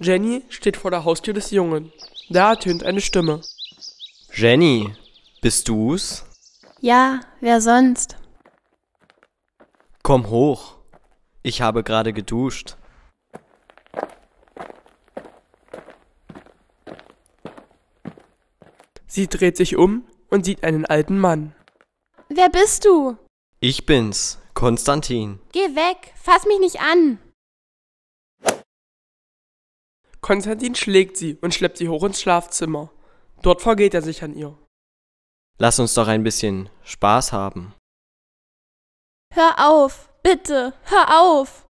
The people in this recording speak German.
Jenny steht vor der Haustür des Jungen. Da ertönt eine Stimme. Jenny, bist du's? Ja, wer sonst? Komm hoch. Ich habe gerade geduscht. Sie dreht sich um und sieht einen alten Mann. Wer bist du? Ich bin's, Konstantin. Geh weg, fass mich nicht an. Konstantin schlägt sie und schleppt sie hoch ins Schlafzimmer. Dort vergeht er sich an ihr. Lass uns doch ein bisschen Spaß haben. Hör auf, bitte, hör auf.